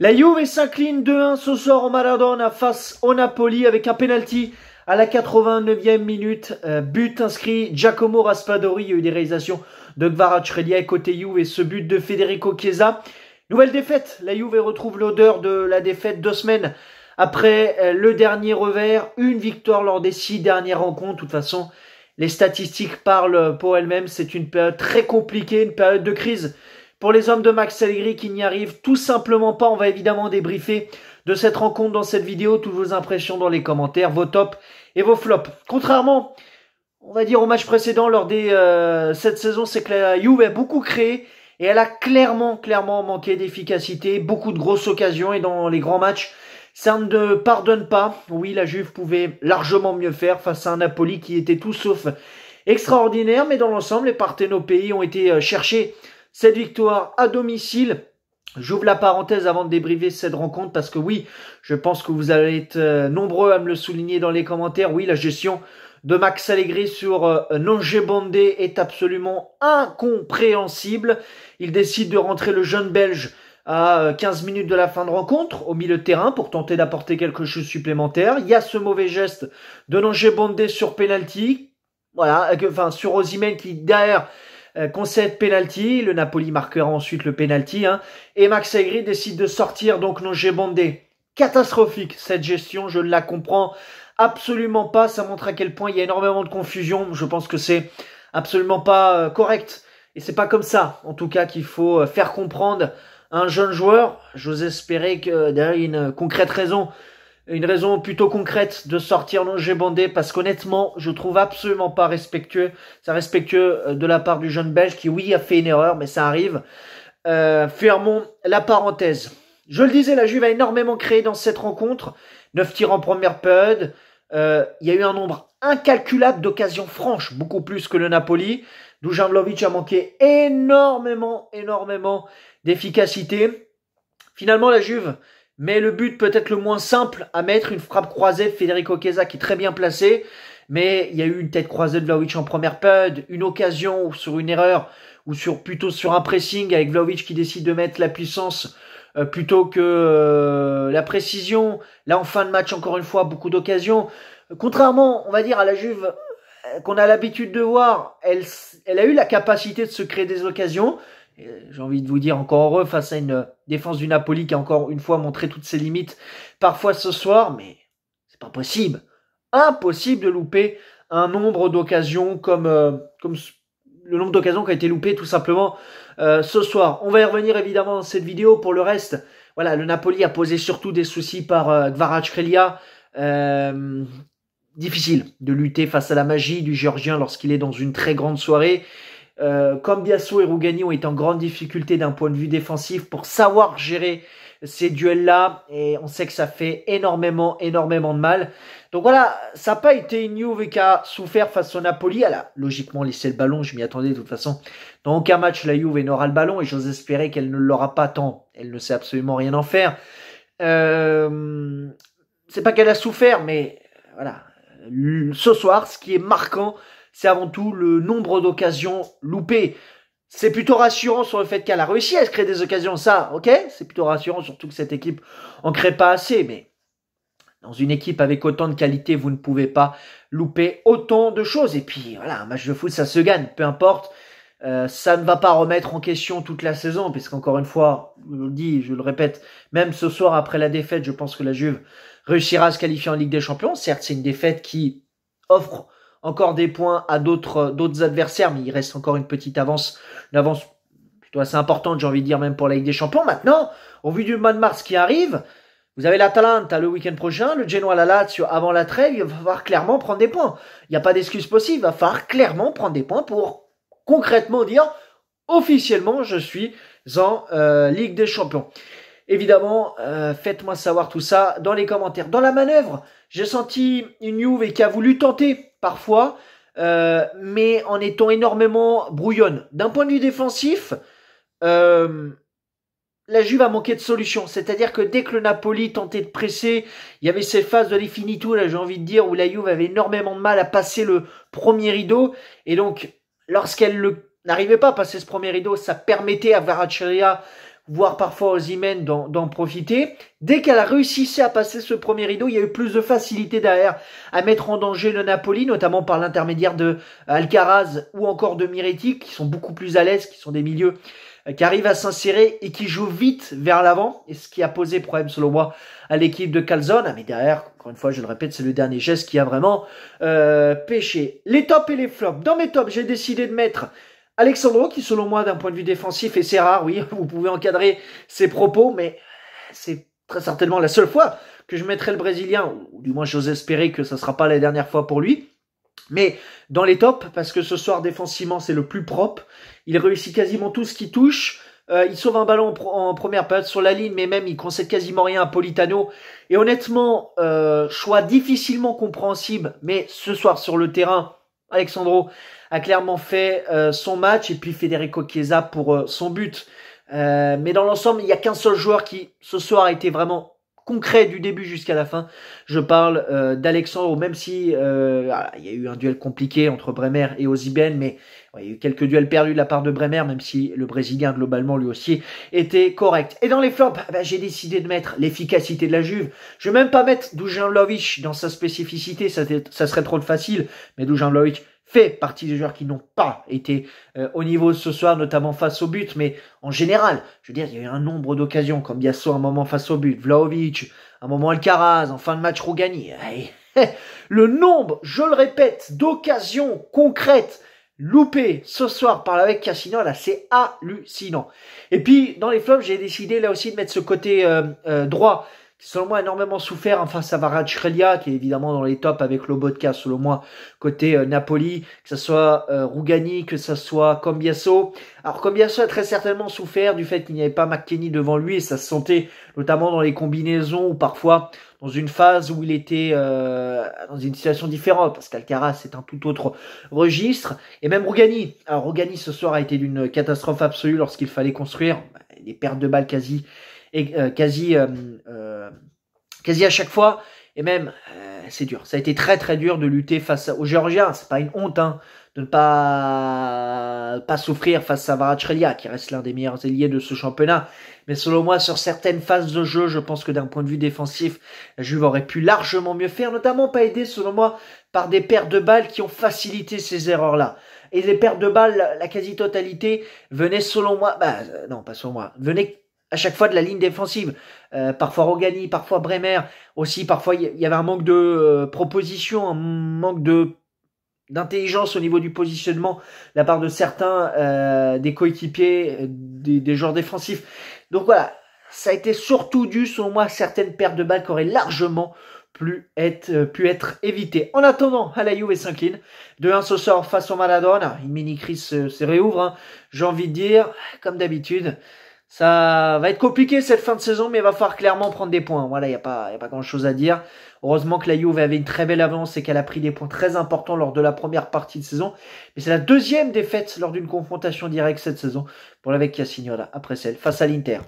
La Juve s'incline 2-1 ce soir au Maradona face au Napoli avec un penalty à la 89e minute. but inscrit Giacomo Raspadori. Il y a eu des réalisations de Gvarachrelia et côté Juve et ce but de Federico Chiesa. Nouvelle défaite. La Juve retrouve l'odeur de la défaite deux semaines après euh, le dernier revers. Une victoire lors des six dernières rencontres. De toute façon, les statistiques parlent pour elles-mêmes. C'est une période très compliquée, une période de crise pour les hommes de Max Allegri qui n'y arrivent tout simplement pas, on va évidemment débriefer de cette rencontre dans cette vidéo, toutes vos impressions dans les commentaires, vos tops et vos flops. Contrairement, on va dire au match précédent lors des euh, cette saison, c'est que la Juve a beaucoup créé et elle a clairement, clairement manqué d'efficacité, beaucoup de grosses occasions et dans les grands matchs, ça ne pardonne pas. Oui, la Juve pouvait largement mieux faire face à un Napoli qui était tout sauf extraordinaire, mais dans l'ensemble, les pays ont été euh, cherchés, cette victoire à domicile J'ouvre la parenthèse avant de débriver cette rencontre parce que oui, je pense que vous allez être euh, nombreux à me le souligner dans les commentaires. Oui, la gestion de Max Allegri sur euh, Nongé Bondé est absolument incompréhensible. Il décide de rentrer le jeune Belge à 15 euh, minutes de la fin de rencontre au milieu de terrain pour tenter d'apporter quelque chose supplémentaire. Il y a ce mauvais geste de Bondé sur penalty. Voilà, enfin sur Osimhen qui derrière euh, concède penalty, le Napoli marquera ensuite le penalty, hein. et Max Aigri décide de sortir donc Nongebonde. Catastrophique cette gestion, je ne la comprends absolument pas, ça montre à quel point il y a énormément de confusion, je pense que c'est absolument pas euh, correct, et c'est pas comme ça en tout cas qu'il faut euh, faire comprendre un jeune joueur, j'ose espérer que derrière une concrète raison, une raison plutôt concrète de sortir j'ai bandé parce qu'honnêtement, je trouve absolument pas respectueux. C'est respectueux euh, de la part du jeune Belge qui, oui, a fait une erreur, mais ça arrive. Euh, fermons la parenthèse. Je le disais, la Juve a énormément créé dans cette rencontre. Neuf tirs en première période. Euh, il y a eu un nombre incalculable d'occasions franches, beaucoup plus que le Napoli. Dujan a manqué énormément, énormément d'efficacité. Finalement, la Juve mais le but peut-être le moins simple à mettre, une frappe croisée de Federico Chiesa qui est très bien placé Mais il y a eu une tête croisée de Vlaovic en première période, une occasion sur une erreur ou sur plutôt sur un pressing avec Vlaovic qui décide de mettre la puissance euh, plutôt que euh, la précision. Là en fin de match encore une fois beaucoup d'occasions. Contrairement, on va dire à la Juve euh, qu'on a l'habitude de voir, elle, elle a eu la capacité de se créer des occasions j'ai envie de vous dire encore heureux face à une défense du Napoli qui a encore une fois montré toutes ses limites parfois ce soir, mais c'est pas possible. Impossible de louper un nombre d'occasions comme, euh, comme le nombre d'occasions qui a été loupé tout simplement euh, ce soir. On va y revenir évidemment dans cette vidéo. Pour le reste, voilà, le Napoli a posé surtout des soucis par euh, euh difficile de lutter face à la magie du Géorgien lorsqu'il est dans une très grande soirée. Euh, comme Biasso et ont est en grande difficulté d'un point de vue défensif pour savoir gérer ces duels-là, et on sait que ça fait énormément, énormément de mal. Donc voilà, ça n'a pas été une Juve qui a souffert face au Napoli. Elle a logiquement laissé le ballon, je m'y attendais de toute façon. Dans aucun match, la Juve n'aura le ballon, et j'ose espérer qu'elle ne l'aura pas tant. Elle ne sait absolument rien en faire. Euh, c'est pas qu'elle a souffert, mais voilà. Ce soir, ce qui est marquant, c'est avant tout le nombre d'occasions loupées. C'est plutôt rassurant sur le fait qu'elle a réussi à se créer des occasions, ça, ok C'est plutôt rassurant, surtout que cette équipe en crée pas assez, mais dans une équipe avec autant de qualité, vous ne pouvez pas louper autant de choses. Et puis voilà, un match de foot, ça se gagne, peu importe. Euh, ça ne va pas remettre en question toute la saison, puisqu'encore une fois, je le dis, je le répète, même ce soir après la défaite, je pense que la Juve réussira à se qualifier en Ligue des Champions. Certes, c'est une défaite qui offre encore des points à d'autres euh, d'autres adversaires, mais il reste encore une petite avance, une avance plutôt assez importante, j'ai envie de dire, même pour la Ligue des Champions. Maintenant, au vu du mois de mars qui arrive, vous avez l'Atalanta le week-end prochain, le Genoa la Lazio avant la trêve, il va falloir clairement prendre des points. Il n'y a pas d'excuse possible, il va falloir clairement prendre des points pour concrètement dire officiellement je suis en euh, Ligue des Champions. Évidemment, euh, faites-moi savoir tout ça dans les commentaires. Dans la manœuvre, j'ai senti une Juve qui a voulu tenter parfois, euh, mais en étant énormément brouillonne. D'un point de vue défensif, euh, la Juve a manqué de solution. C'est-à-dire que dès que le Napoli tentait de presser, il y avait cette phase de l'infinito, là j'ai envie de dire, où la Juve avait énormément de mal à passer le premier rideau. Et donc, lorsqu'elle n'arrivait pas à passer ce premier rideau, ça permettait à Varacheria voire parfois aux imens d'en profiter. Dès qu'elle a réussi à passer ce premier rideau, il y a eu plus de facilité derrière à mettre en danger le Napoli, notamment par l'intermédiaire de Alcaraz ou encore de Miretti, qui sont beaucoup plus à l'aise, qui sont des milieux euh, qui arrivent à s'insérer et qui jouent vite vers l'avant, et ce qui a posé problème selon moi à l'équipe de Calzone. Ah, mais derrière, encore une fois, je le répète, c'est le dernier geste qui a vraiment euh, pêché. Les tops et les flops. Dans mes tops, j'ai décidé de mettre Alexandro, qui selon moi, d'un point de vue défensif, et c'est rare, oui, vous pouvez encadrer ses propos, mais c'est très certainement la seule fois que je mettrai le Brésilien, ou du moins j'ose espérer que ça ne sera pas la dernière fois pour lui. Mais dans les tops, parce que ce soir défensivement c'est le plus propre, il réussit quasiment tout ce qui touche. Euh, il sauve un ballon en, première période sur la ligne, mais même il concède quasiment rien à Politano. Et honnêtement, euh, choix difficilement compréhensible, mais ce soir sur le terrain, Alexandro a clairement fait euh, son match et puis Federico Chiesa pour euh, son but. Euh, mais dans l'ensemble, il n'y a qu'un seul joueur qui, ce soir, a été vraiment concret du début jusqu'à la fin. Je parle euh, d'Alexandre, même si euh, ah, il y a eu un duel compliqué entre Bremer et Ozyben, mais il y a eu quelques duels perdus de la part de Bremer, même si le Brésilien globalement lui aussi était correct. Et dans les flops, ah, bah, j'ai décidé de mettre l'efficacité de la Juve. Je vais même pas mettre Dujan Lovic dans sa spécificité, ça, serait trop facile, mais Dujan fait partie des joueurs qui n'ont pas été euh, au niveau ce soir, notamment face au but, mais en général, je veux dire, il y a eu un nombre d'occasions, comme Yasso, un moment face au but, Vlaovic, un moment Alcaraz, en fin de match Rougani. Le nombre, je le répète, d'occasions concrètes loupées ce soir par l'avec Cassino, là, c'est hallucinant. Et puis, dans les flops, j'ai décidé là aussi de mettre ce côté euh, euh, droit selon moi énormément souffert en hein, face à Varachrelia, qui est évidemment dans les tops avec Lobotka, selon moi, côté euh, Napoli, que ce soit euh, Rougani, que ce soit Cambiasso. Alors Cambiasso a très certainement souffert du fait qu'il n'y avait pas McKenny devant lui, et ça se sentait notamment dans les combinaisons ou parfois dans une phase où il était euh, dans une situation différente, parce qu'Alcaraz est un tout autre registre, et même Rougani. Alors Rougani ce soir a été d'une catastrophe absolue lorsqu'il fallait construire bah, des pertes de balles quasi, et, quasi euh, quasi à chaque fois. Et même, euh, c'est dur. Ça a été très très dur de lutter face aux Géorgiens. C'est pas une honte hein, de ne pas pas souffrir face à Varachrelia, qui reste l'un des meilleurs ailiers de ce championnat. Mais selon moi, sur certaines phases de jeu, je pense que d'un point de vue défensif, la Juve aurait pu largement mieux faire, notamment pas aidé, selon moi, par des pertes de balles qui ont facilité ces erreurs-là. Et les pertes de balles, la quasi-totalité, venaient selon moi, bah euh, non, pas selon moi, venaient à chaque fois de la ligne défensive. Euh, parfois Rogani, parfois Bremer, aussi parfois il y avait un manque de euh, proposition, un manque de d'intelligence au niveau du positionnement la part de certains euh, des coéquipiers, des, des, joueurs défensifs. Donc voilà, ça a été surtout dû, selon moi, à certaines pertes de balles qui auraient largement pu être, pu être évitées. En attendant, Alayou s'incline. De 1 ce sort face au Maradona. Une mini-crise se, réouvre, hein, j'ai envie de dire, comme d'habitude. Ça va être compliqué cette fin de saison, mais il va falloir clairement prendre des points. Voilà, il n'y a pas, a pas grand chose à dire. Heureusement que la Juve avait une très belle avance et qu'elle a pris des points très importants lors de la première partie de saison. Mais c'est la deuxième défaite lors d'une confrontation directe cette saison pour la Vecchia Signora après celle face à l'Inter.